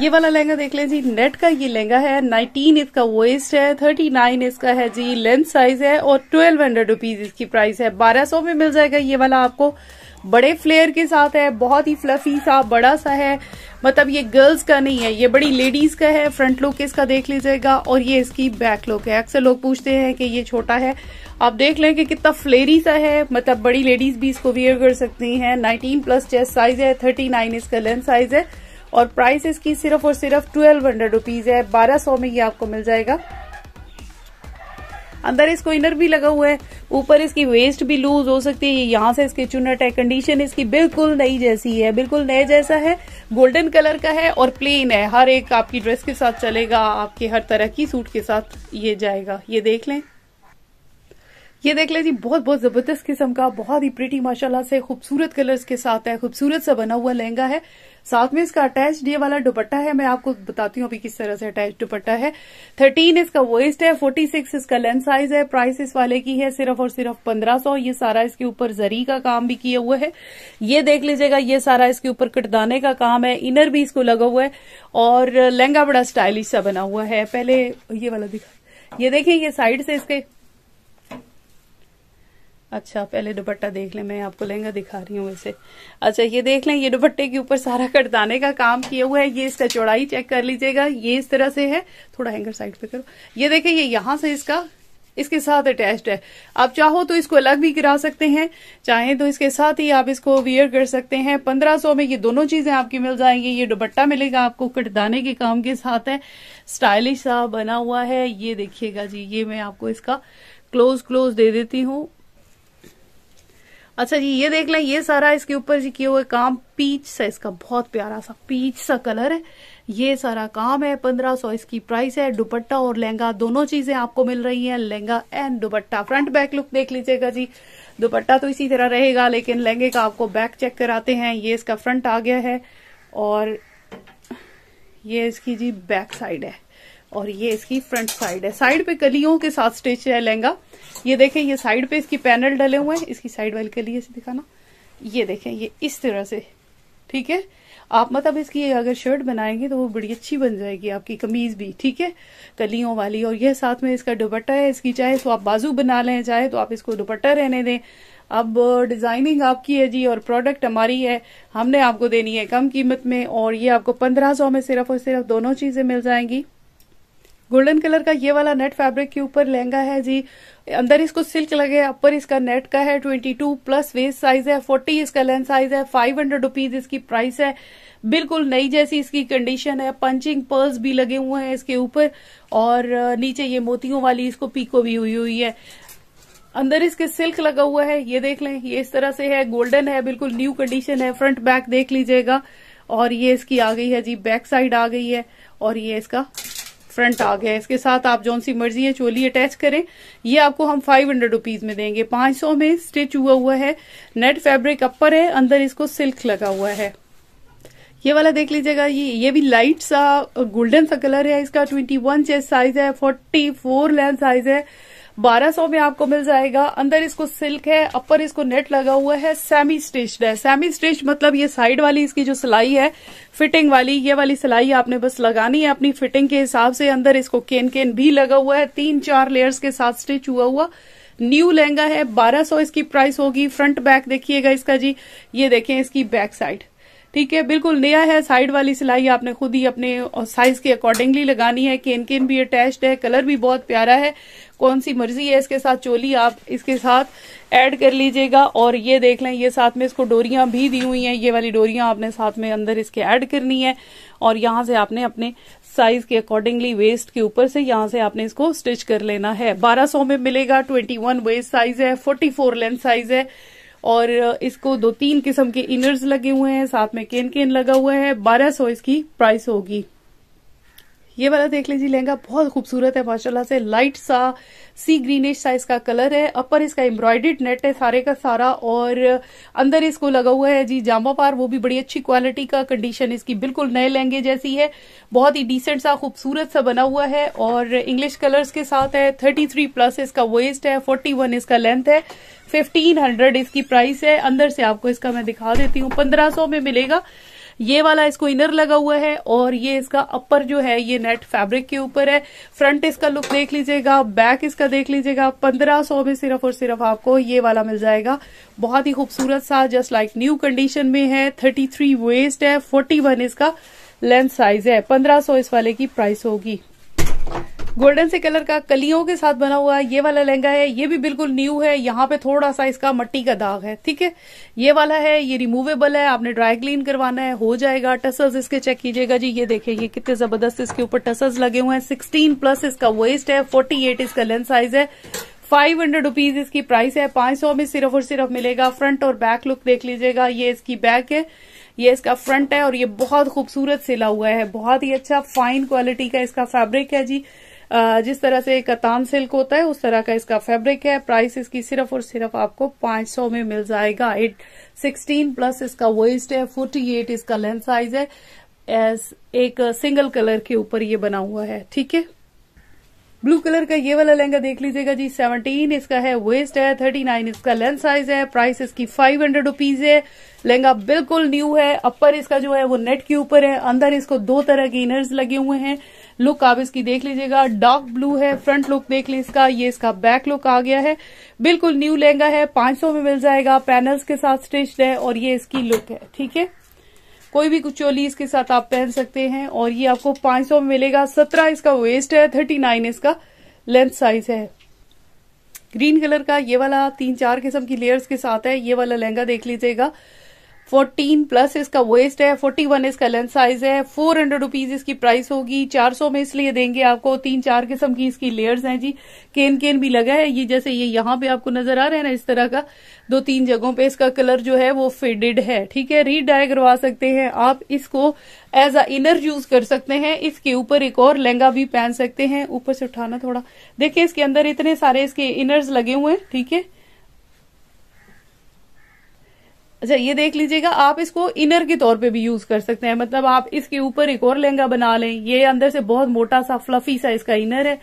ये वाला लहंगा देख लें जी नेट का ये लहंगा है 19 इसका वेस्ट है 39 इसका है जी लेंथ साइज है और 1200 हंड्रेड रुपीज इसकी प्राइस है 1200 में मिल जाएगा ये वाला आपको बड़े फ्लेयर के साथ है बहुत ही फ्लफी सा बड़ा सा है मतलब ये गर्ल्स का नहीं है ये बड़ी लेडीज का है फ्रंट लुक इसका देख लीजिएगा और ये इसकी बैक लुक है अक्सर लोग पूछते हैं कि ये छोटा है आप देख लें कि कितना फ्लेरी सा है मतलब बड़ी लेडीज भी इसको वेयर कर सकती हैं 19 प्लस चेस्ट साइज है 39 इसका लेंथ साइज है और प्राइस इसकी सिर्फ और सिर्फ ट्वेल्व हंड्रेड रुपीज है बारह सौ में ये आपको मिल जाएगा अंदर इसको इनर भी लगा हुआ है ऊपर इसकी वेस्ट भी लूज हो सकती है यहाँ से इसकी चुनट है कंडीशन इसकी बिल्कुल नई जैसी है बिल्कुल नए जैसा है गोल्डन कलर का है और प्लेन है हर एक आपकी ड्रेस के साथ चलेगा आपके हर तरह की सूट के साथ ये जाएगा ये देख लें ये देख लीजिए जी बहुत बहुत जबरदस्त किस्म का बहुत ही प्रिटी माशाल्लाह से खूबसूरत कलर्स के साथ है खूबसूरत सा बना हुआ लहंगा है साथ में इसका अटैच ये वाला दुपट्टा है मैं आपको बताती हूँ अभी किस तरह से अटैच दुपट्टा है थर्टीन इसका वेस्ट है फोर्टी सिक्स इसका लेंथ साइज है प्राइस इस वाले की है सिर्फ और सिर्फ पंद्रह सौ ये सारा इसके ऊपर जरी का काम भी किया हुआ है ये देख लीजिएगा ये सारा इसके ऊपर कटदाने का काम है इनर भी इसको लगा हुआ है और लहंगा बड़ा स्टाइलिश सा बना हुआ है पहले ये वाला दिखा ये देखिये ये साइड से इसके अच्छा पहले दुपट्टा देख लें मैं आपको लहंगा दिखा रही हूँ वैसे अच्छा ये देख लें ये दुपट्टे के ऊपर सारा कटदाने का काम किया हुआ है ये इसका चौड़ाई चेक कर लीजिएगा ये इस तरह से है थोड़ा हैंगर साइड पे करो ये देखे ये यहाँ से इसका इसके साथ अटैच्ड है आप चाहो तो इसको अलग भी गिरा सकते हैं चाहे तो इसके साथ ही आप इसको वियर कर सकते हैं पंद्रह सौ में ये दोनों चीजें आपकी मिल जाएंगी ये दुपट्टा मिलेगा आपको कटदाने के काम के साथ है स्टाइलिश सा बना हुआ है ये देखिएगा जी ये मैं आपको इसका क्लोज क्लोज दे देती हूँ अच्छा जी ये देख लें ये सारा इसके ऊपर जी किए हुए काम पीच सा इसका बहुत प्यारा सा पीच सा कलर है ये सारा काम है पंद्रह सौ इसकी प्राइस है दुपट्टा और लहंगा दोनों चीजें आपको मिल रही हैं lehenga and dupatta front back look देख लीजिएगा जी दुपट्टा तो इसी तरह रहेगा लेकिन लहंगे का आपको बैक चेक कराते हैं ये इसका फ्रंट आ गया है और ये इसकी जी बैक साइड है और ये इसकी फ्रंट साइड है साइड पे कलियों के साथ स्टिच है लहंगा ये देखें ये साइड पे इसकी पैनल डले हुए हैं इसकी साइड वाली कली ऐसे दिखाना ये देखें ये इस तरह से ठीक है आप मतलब इसकी अगर शर्ट बनाएंगे तो वो बड़ी अच्छी बन जाएगी आपकी कमीज भी ठीक है कलियों वाली और यह साथ में इसका दुपट्टा है इसकी चाहे तो आप बाजू बना लें चाहे तो आप इसको दुपट्टा रहने दें अब डिजाइनिंग आपकी है जी और प्रोडक्ट हमारी है हमने आपको देनी है कम कीमत में और ये आपको पंद्रह सौ में सिर्फ और सिर्फ दोनों चीजें मिल जाएंगी गोल्डन कलर का ये वाला नेट फैब्रिक के ऊपर लहंगा है जी अंदर इसको सिल्क लगे अपर इसका नेट का है 22 प्लस वेस्ट साइज है 40 इसका लेंथ साइज है 500 हंड्रेड रुपीज इसकी प्राइस है बिल्कुल नई जैसी इसकी कंडीशन है पंचिंग पर्स भी लगे हुए हैं इसके ऊपर और नीचे ये मोतियों वाली इसको पीको भी हुई हुई है अंदर इसके सिल्क लगा हुआ है ये देख लें ये इस तरह से है गोल्डन है बिल्कुल न्यू कंडीशन है फ्रंट बैक देख लीजिएगा और ये इसकी आ गई है जी बैक साइड आ गई है और ये इसका फ्रंट आ गया इसके साथ आप जौन सी मर्जी है चोली अटैच करें ये आपको हम फाइव हंड्रेड रुपीज में देंगे पांच सौ में स्टिच हुआ हुआ है नेट फैब्रिक अपर है अंदर इसको सिल्क लगा हुआ है ये वाला देख लीजिएगा ये ये भी लाइट सा गोल्डन सा कलर है इसका ट्वेंटी वन चेस्ट साइज है फोर्टी फोर लेंथ साइज है 1200 में आपको मिल जाएगा अंदर इसको सिल्क है अपर इसको नेट लगा हुआ है सेमी स्टिच्ड है सेमी स्टिच्ड मतलब ये साइड वाली इसकी जो सिलाई है फिटिंग वाली ये वाली सिलाई आपने बस लगानी है अपनी फिटिंग के हिसाब से अंदर इसको केन केन भी लगा हुआ है तीन चार लेयर्स के साथ स्टिच हुआ हुआ न्यू लहंगा है 1200 इसकी प्राइस होगी फ्रंट बैक देखिएगा इसका जी ये देखें इसकी बैक साइड ठीक है बिल्कुल नया है साइड वाली सिलाई आपने खुद ही अपने साइज के अकॉर्डिंगली लगानी है केन केन भी अटैच्ड है कलर भी बहुत प्यारा है कौन सी मर्जी है इसके साथ चोली आप इसके साथ ऐड कर लीजिएगा और ये देख लें ये साथ में इसको डोरियां भी दी हुई हैं ये वाली डोरियां आपने साथ में अंदर इसके ऐड करनी है और यहां से आपने अपने साइज के अकॉर्डिंगली वेस्ट के ऊपर से यहां से आपने इसको स्टिच कर लेना है 1200 में मिलेगा 21 वेस्ट साइज है 44 लेंथ साइज है और इसको दो तीन किस्म के इनर्स लगे हुए हैं साथ में केन केन लगा हुआ है सौ इसकी प्राइस होगी ये वाला देख लीजिए लहंगा बहुत खूबसूरत है माशाल्लाह से लाइट सा सी ग्रीनिश सा इसका कलर है अपर इसका एम्ब्रॉयडर्ड नेट है सारे का सारा और अंदर इसको लगा हुआ है जी जामा पार वो भी बड़ी अच्छी क्वालिटी का कंडीशन इसकी बिल्कुल नए लहंगे जैसी है बहुत ही डिसेंट सा खूबसूरत सा बना हुआ है और इंग्लिश कलर्स के साथ है थर्टी प्लस इसका वेस्ट है फोर्टी इसका लेंथ है फिफ्टीन हंड्रेड इसकी प्राइस है अंदर से आपको इसका मैं दिखा देती हूँ पंद्रह में मिलेगा ये वाला इसको इनर लगा हुआ है और ये इसका अपर जो है ये नेट फैब्रिक के ऊपर है फ्रंट इसका लुक देख लीजिएगा बैक इसका देख लीजिएगा पंद्रह सौ में सिर्फ और सिर्फ आपको ये वाला मिल जाएगा बहुत ही खूबसूरत सा जस्ट लाइक न्यू कंडीशन में है थर्टी थ्री वेस्ट है फोर्टी वन इसका लेंथ साइज है पंद्रह सौ इस वाले की प्राइस होगी गोल्डन से कलर का कलियों के साथ बना हुआ ये वाला लहंगा है ये भी बिल्कुल न्यू है यहाँ पे थोड़ा सा इसका मट्टी का दाग है ठीक है ये वाला है ये रिमूवेबल है आपने ड्राई क्लीन करवाना है हो जाएगा टसल्स इसके चेक कीजिएगा जी ये देखिए ये कितने जबरदस्त इसके ऊपर टसल्स लगे हुए हैं सिक्सटीन प्लस इसका वेस्ट है फोर्टी एट इसका लेंथ साइज है फाइव हंड्रेड रुपीज इसकी प्राइस है पांच सौ में सिर्फ और सिर्फ मिलेगा फ्रंट और बैक लुक देख लीजिएगा ये इसकी बैक है ये इसका फ्रंट है और ये बहुत खूबसूरत सिला हुआ है बहुत ही अच्छा फाइन क्वालिटी का इसका फैब्रिक है जी जिस तरह से कतान सिल्क होता है उस तरह का इसका फैब्रिक है प्राइस इसकी सिर्फ और सिर्फ आपको 500 में मिल जाएगा एट सिक्सटीन प्लस इसका वेस्ट है फोर्टी एट इसका लेंथ साइज है एस एक सिंगल कलर के ऊपर ये बना हुआ है ठीक है ब्लू कलर का ये वाला लहंगा देख लीजिएगा जी 17 इसका है वेस्ट है 39 इसका लेंथ साइज है प्राइस इसकी 500 हंड्रेड रुपीज है लहंगा बिल्कुल न्यू है अपर इसका जो है वो नेट के ऊपर है अंदर इसको दो तरह के इनर्स लगे हुए हैं लुक आप इसकी देख लीजिएगा डार्क ब्लू है फ्रंट लुक देख ली इसका ये इसका बैक लुक आ गया है बिल्कुल न्यू लहंगा है 500 में मिल जाएगा पैनल्स के साथ स्टिच्ड है और ये इसकी लुक है ठीक है कोई भी कुछ चोली इसके साथ आप पहन सकते हैं और ये आपको 500 में मिलेगा 17 इसका वेस्ट है 39 इसका लेंथ साइज है ग्रीन कलर का ये वाला तीन चार किस्म की लेयर्स के साथ है ये वाला लहंगा देख लीजिएगा फोर्टीन प्लस इसका वेस्ट है फोर्टी वन इसका लेंथ साइज है फोर हंड्रेड रुपीज इसकी प्राइस होगी चार सौ में इसलिए देंगे आपको तीन चार किस्म की इसकी लेयर्स हैं जी केन केन भी लगा है ये जैसे ये यहां पे आपको नजर आ रहा है ना इस तरह का दो तीन जगहों पे इसका कलर जो है वो फेडेड है ठीक है रीडाई करवा सकते हैं आप इसको एज अ इनर यूज कर सकते हैं इसके ऊपर एक और लहंगा भी पहन सकते हैं ऊपर से उठाना थोड़ा देखिये इसके अंदर इतने सारे इसके इनर्स लगे हुए हैं ठीक है अच्छा ये देख लीजिएगा आप इसको इनर के तौर पे भी यूज कर सकते हैं मतलब आप इसके ऊपर एक और लहंगा बना लें ये अंदर से बहुत मोटा सा फ्लफी सा इसका इनर है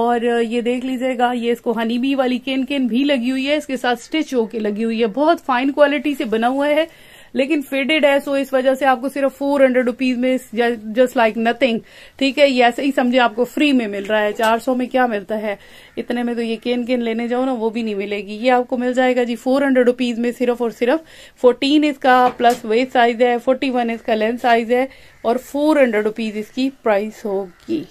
और ये देख लीजिएगा ये इसको हनी बी वाली केन केन भी लगी हुई है इसके साथ स्टिच होके लगी हुई है बहुत फाइन क्वालिटी से बना हुआ है लेकिन फेडेड है सो इस वजह से आपको सिर्फ फोर हंड्रेड रुपीज में जस्ट लाइक नथिंग ठीक है ये ऐसे ही समझे आपको फ्री में मिल रहा है चार सौ में क्या मिलता है इतने में तो ये केन केन लेने जाओ ना वो भी नहीं मिलेगी ये आपको मिल जाएगा जी फोर हंड्रेड रुपीज में सिर्फ और सिर्फ फोर्टीन इसका प्लस वेस्ट साइज है फोर्टी वन इसका लेंथ साइज है और फोर हंड्रेड इसकी प्राइस होगी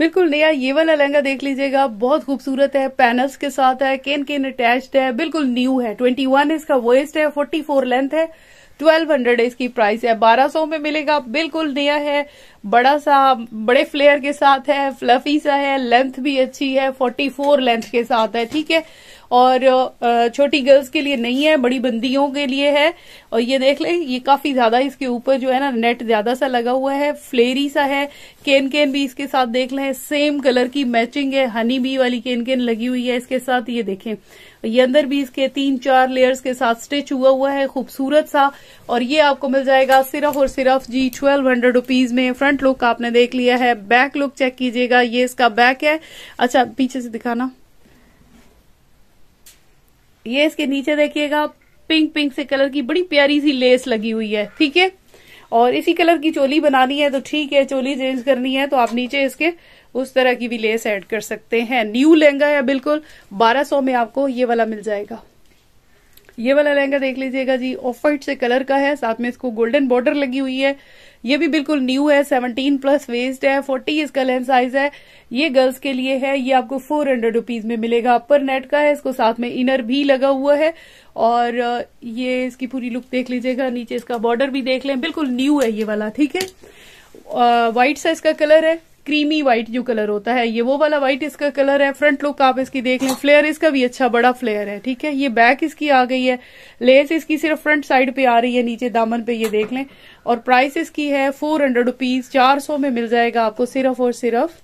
बिल्कुल नया ये वाला लहंगा देख लीजिएगा बहुत खूबसूरत है पैनल्स के साथ है केन केन अटैच्ड है बिल्कुल न्यू है ट्वेंटी वन इसका वेस्ट है फोर्टी फोर लेंथ है ट्वेल्व हंड्रेड इसकी प्राइस है बारह सौ में मिलेगा बिल्कुल नया है बड़ा सा बड़े फ्लेयर के साथ है फ्लफी सा है लेंथ भी अच्छी है फोर्टी फोर लेंथ के साथ है ठीक है और छोटी गर्ल्स के लिए नहीं है बड़ी बंदियों के लिए है और ये देख लें ये काफी ज्यादा इसके ऊपर जो है ना नेट ज्यादा सा लगा हुआ है फ्लेरी सा है केन केन भी इसके साथ देख लें सेम कलर की मैचिंग है हनी बी वाली केन केन लगी हुई है इसके साथ ये देखें ये अंदर भी इसके तीन चार लेयर्स के साथ स्टिच हुआ हुआ है खूबसूरत सा और ये आपको मिल जाएगा सिर्फ और सिर्फ जी ट्वेल्व हंड्रेड रुपीज में फ्रंट लुक आपने देख लिया है बैक लुक चेक कीजिएगा ये इसका बैक है अच्छा पीछे से दिखाना ये इसके नीचे देखिएगा पिंक पिंक से कलर की बड़ी प्यारी सी लेस लगी हुई है ठीक है और इसी कलर की चोली बनानी है तो ठीक है चोली चेंज करनी है तो आप नीचे इसके उस तरह की भी लेस ऐड कर सकते हैं न्यू लहंगा है बिल्कुल 1200 में आपको ये वाला मिल जाएगा ये वाला लहंगा देख लीजिएगा जी ऑफ वाइट से कलर का है साथ में इसको गोल्डन बॉर्डर लगी हुई है ये भी बिल्कुल न्यू है 17 प्लस वेस्ट है 40 इसका लेंथ साइज है ये गर्ल्स के लिए है ये आपको फोर हंड्रेड रुपीज में मिलेगा अपर नेट का है इसको साथ में इनर भी लगा हुआ है और ये इसकी पूरी लुक देख लीजिएगा नीचे इसका बॉर्डर भी देख लें बिल्कुल न्यू है ये वाला ठीक है वाइट सा इसका कलर है क्रीमी व्हाइट जो कलर होता है ये वो वाला व्हाइट इसका कलर है फ्रंट लुक आप इसकी देख लें फ्लेयर इसका भी अच्छा बड़ा फ्लेयर है ठीक है ये बैक इसकी आ गई है लेस इसकी सिर्फ फ्रंट साइड पे आ रही है नीचे दामन पे ये देख लें और प्राइस इसकी है फोर हंड्रेड रुपीज चार सौ में मिल जाएगा आपको सिर्फ और सिर्फ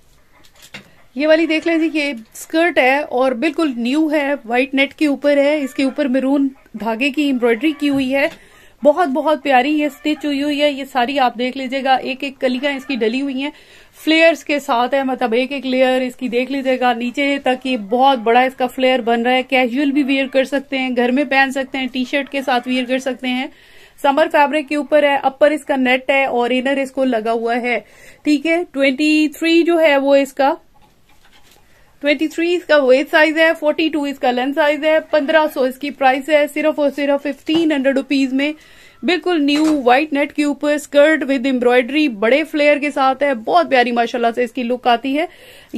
ये वाली देख लें जी ये स्कर्ट है और बिल्कुल न्यू है व्हाइट नेट के ऊपर है इसके ऊपर मेरून धागे की एम्ब्रॉयडरी की हुई है बहुत बहुत प्यारी ये स्टिच हुई हुई है ये सारी आप देख लीजिएगा एक एक कलियां इसकी डली हुई हैं फ्लेयर्स के साथ है मतलब एक एक लेयर इसकी देख लीजिएगा नीचे तक ये बहुत बड़ा इसका फ्लेयर बन रहा है कैजुअल भी वेयर कर सकते हैं घर में पहन सकते हैं टी शर्ट के साथ वेयर कर सकते हैं समर फैब्रिक के ऊपर है अपर इसका नेट है और इनर इसको लगा हुआ है ठीक है ट्वेंटी थ्री जो है वो इसका ट्वेंटी थ्री इसका वेट साइज है फोर्टी टू इसका लेंथ साइज है 1500 सौ इसकी प्राइस है सिर्फ और सिर्फ फिफ्टीन हंड्रेड रुपीज में बिल्कुल न्यू व्हाइट नेट के ऊपर स्कर्ट विद एम्ब्रॉयडरी बड़े फ्लेयर के साथ है बहुत प्यारी माशाल्लाह से इसकी लुक आती है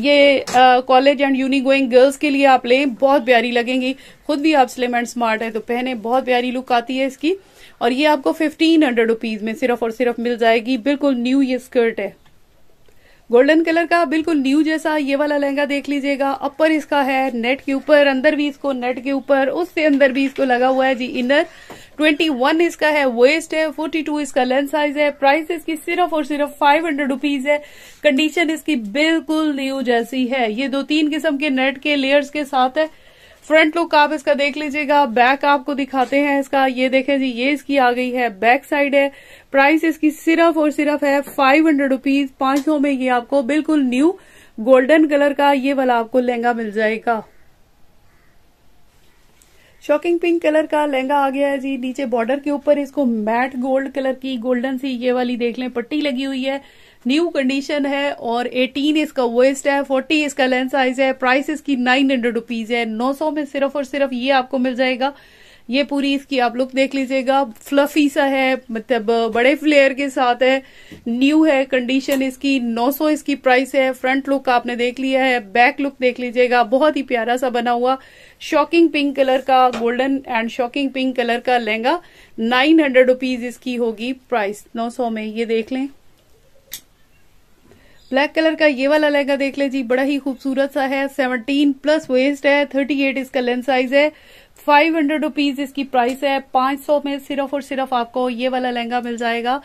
ये college and uni going girls के लिए आप लें बहुत प्यारी लगेंगी खुद भी आप स्लिम एंड स्मार्ट है तो पहने बहुत प्यारी लुक आती है इसकी और ये आपको फिफ्टीन हंड्रेड में सिर्फ और सिर्फ मिल जाएगी बिल्कुल न्यू ये स्कर्ट है गोल्डन कलर का बिल्कुल न्यू जैसा ये वाला लहंगा देख लीजिएगा अपर इसका है नेट के ऊपर अंदर भी इसको नेट के ऊपर उससे अंदर भी इसको लगा हुआ है जी इनर 21 इसका है वेस्ट है 42 इसका लेंथ साइज है प्राइस इसकी सिर्फ और सिर्फ फाइव हंड्रेड है कंडीशन इसकी बिल्कुल न्यू जैसी है ये दो तीन किस्म के नेट के लेयर्स के साथ है फ्रंट लुक आप इसका देख लीजिएगा बैक आपको दिखाते हैं इसका ये देखें जी ये इसकी आ गई है बैक साइड है प्राइस इसकी सिर्फ और सिर्फ है फाइव हंड्रेड रुपीज पांच सौ में ये आपको बिल्कुल न्यू गोल्डन कलर का ये वाला आपको लहंगा मिल जाएगा शॉकिंग पिंक कलर का लहंगा आ गया है जी नीचे बॉर्डर के ऊपर इसको मैट गोल्ड कलर की गोल्डन सी ये वाली देख लें पट्टी लगी हुई है न्यू कंडीशन है और 18 इसका वेस्ट है 40 इसका लेंथ साइज है प्राइस इसकी 900 हंड्रेड रुपीज है 900 में सिर्फ और सिर्फ ये आपको मिल जाएगा ये पूरी इसकी आप लुक देख लीजिएगा फ्लफी सा है मतलब बड़े फ्लेयर के साथ है न्यू है कंडीशन इसकी 900 इसकी प्राइस है फ्रंट लुक आपने देख लिया है बैक लुक देख लीजिएगा बहुत ही प्यारा सा बना हुआ शॉकिंग पिंक कलर का golden and shocking pink colour का लहंगा नाइन हंड्रेड रुपीज इसकी होगी प्राइस 900 में ये देख लें ब्लैक कलर का ये वाला लहंगा देख ले जी बड़ा ही खूबसूरत सा है सेवनटीन प्लस वेस्ट है थर्टी एट इसका लेंथ साइज है फाइव हंड्रेड रुपीज इसकी प्राइस है पांच सौ में सिर्फ और सिर्फ आपको ये वाला लहंगा मिल जाएगा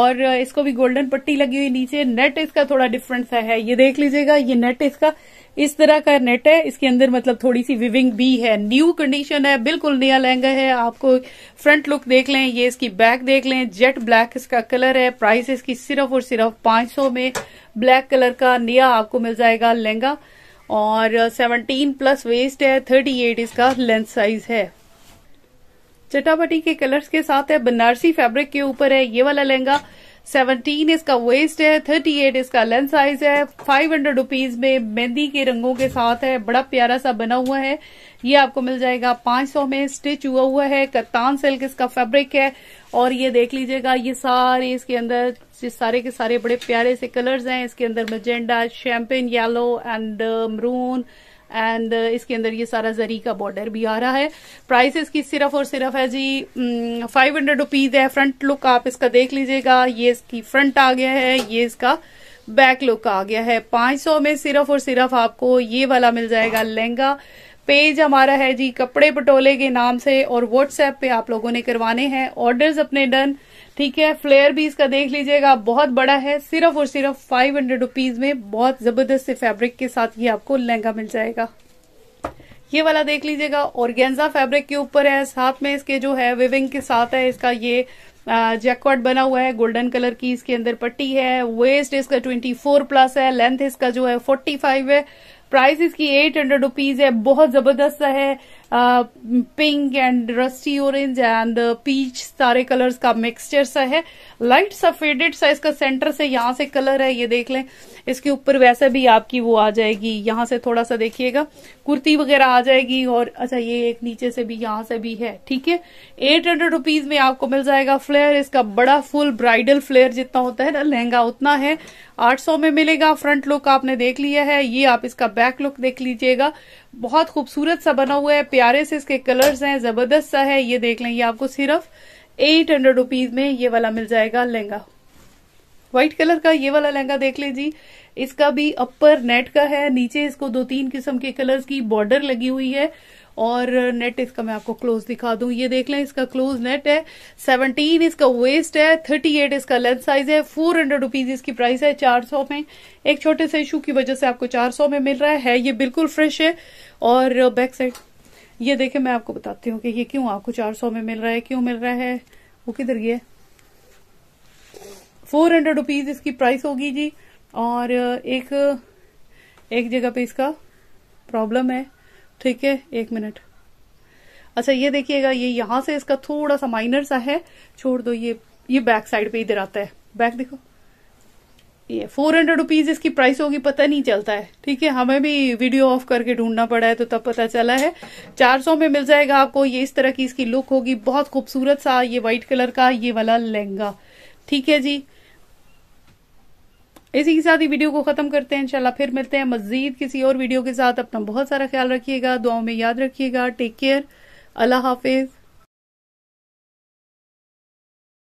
और इसको भी गोल्डन पट्टी लगी हुई नीचे नेट इसका थोड़ा डिफरेंट सा है ये देख लीजिएगा ये नेट इसका इस तरह का नेट है इसके अंदर मतलब थोड़ी सी विविंग भी है न्यू कंडीशन है बिल्कुल नया लहंगा है आपको फ्रंट लुक देख लें ये इसकी बैक देख लें जेट ब्लैक इसका कलर है प्राइस इसकी सिर्फ और सिर्फ 500 में ब्लैक कलर का नया आपको मिल जाएगा लहंगा और 17 प्लस वेस्ट है 38 इसका लेंथ साइज है चटापटी के कलर्स के साथ है बनारसी फैब्रिक के ऊपर है ये वाला लहंगा सेवनटीन इसका वेस्ट है थर्टी एट इसका लेंथ साइज है फाइव हंड्रेड रुपीज में मेहंदी के रंगों के साथ है बड़ा प्यारा सा बना हुआ है ये आपको मिल जाएगा पांच सौ में स्टिच हुआ हुआ है कत्तान सिल्क इसका फैब्रिक है और ये देख लीजिएगा ये सारे इसके अंदर सारे के सारे बड़े प्यारे से कलर्स हैं इसके अंदर magenta champagne yellow and maroon and इसके अंदर ये सारा जरी का बॉर्डर भी आ रहा है प्राइस इसकी सिर्फ और सिर्फ है जी फाइव हंड्रेड रुपीज है फ्रंट लुक आप इसका देख लीजिएगा ये इसकी फ्रंट आ गया है ये इसका बैक लुक आ गया है 500 में सिर्फ और सिर्फ आपको ये वाला मिल जाएगा लहंगा पेज हमारा है जी कपड़े पटोले के नाम से और व्हाट्सएप पे आप लोगों ने करवाने हैं ऑर्डर्स अपने डन ठीक है फ्लेयर भी इसका देख लीजिएगा बहुत बड़ा है सिर्फ और सिर्फ फाइव हंड्रेड रुपीज में बहुत जबरदस्त से फैब्रिक के साथ ये आपको लहंगा मिल जाएगा ये वाला देख लीजिएगा ऑर्गेन्जा फैब्रिक के ऊपर है साथ में इसके जो है विविंग के साथ है इसका ये जैकवाट बना हुआ है गोल्डन कलर की इसके अंदर पट्टी है वेस्ट इसका 24 प्लस है लेंथ इसका जो है 45 है प्राइस इसकी एट हंड्रेड रुपीज है बहुत जबरदस्त है pink and rusty orange and peach सारे कलर्स का मिक्सचर सा है लाइट सा फेडेड सा इसका सेंटर से यहाँ से कलर है ये देख लें इसके ऊपर वैसे भी आपकी वो आ जाएगी यहाँ से थोड़ा सा देखिएगा कुर्ती वगैरह आ जाएगी और अच्छा ये एक नीचे से भी यहाँ से भी है ठीक है एट हंड्रेड रुपीज में आपको मिल जाएगा फ्लेयर इसका बड़ा फुल ब्राइडल फ्लेयर जितना होता है ना लहंगा उतना है सौ में मिलेगा फ्रंट लुक आपने देख लिया है ये आप इसका बैक लुक देख लीजिएगा बहुत खूबसूरत सा बना हुआ है प्यारे से इसके कलर्स हैं जबरदस्त सा है ये देख लें ये आपको सिर्फ एट हंड्रेड रुपीज में ये वाला मिल जाएगा लहंगा व्हाइट कलर का ये वाला लहंगा देख लें जी इसका भी अपर नेट का है नीचे इसको दो तीन किस्म के कलर्स की बॉर्डर लगी हुई है और नेट इसका मैं आपको क्लोज दिखा दूं ये देख लें इसका क्लोज नेट है 17 इसका वेस्ट है 38 इसका लेंथ साइज है फोर हंड्रेड रुपीज इसकी प्राइस है 400 में एक छोटे से इशू की वजह से आपको 400 में मिल रहा है ये बिल्कुल फ्रेश है और बैक साइड ये देखे मैं आपको बताती हूँ कि ये क्यों आपको चार में मिल रहा है क्यों मिल रहा है वो किधर ये फोर हंड्रेड रुपीज इसकी प्राइस होगी जी और एक एक जगह पे इसका प्रॉब्लम है ठीक है एक मिनट अच्छा ये देखिएगा ये यहां से इसका थोड़ा सा माइनर सा है छोड़ दो ये ये बैक साइड पे इधर आता है बैक देखो ये फोर हंड्रेड रुपीज इसकी प्राइस होगी पता नहीं चलता है ठीक है हमें भी वीडियो ऑफ करके ढूंढना पड़ा है तो तब पता चला है चार सौ में मिल जाएगा आपको ये इस तरह की इसकी लुक होगी बहुत खूबसूरत सा ये व्हाइट कलर का ये वाला लहंगा ठीक है जी इसी के साथ ही वीडियो को खत्म करते हैं इंशाल्लाह फिर मिलते हैं मजीद किसी और वीडियो के साथ अपना बहुत सारा ख्याल रखिएगा दुआओं में याद रखिएगा टेक केयर अल्लाह हाफिज़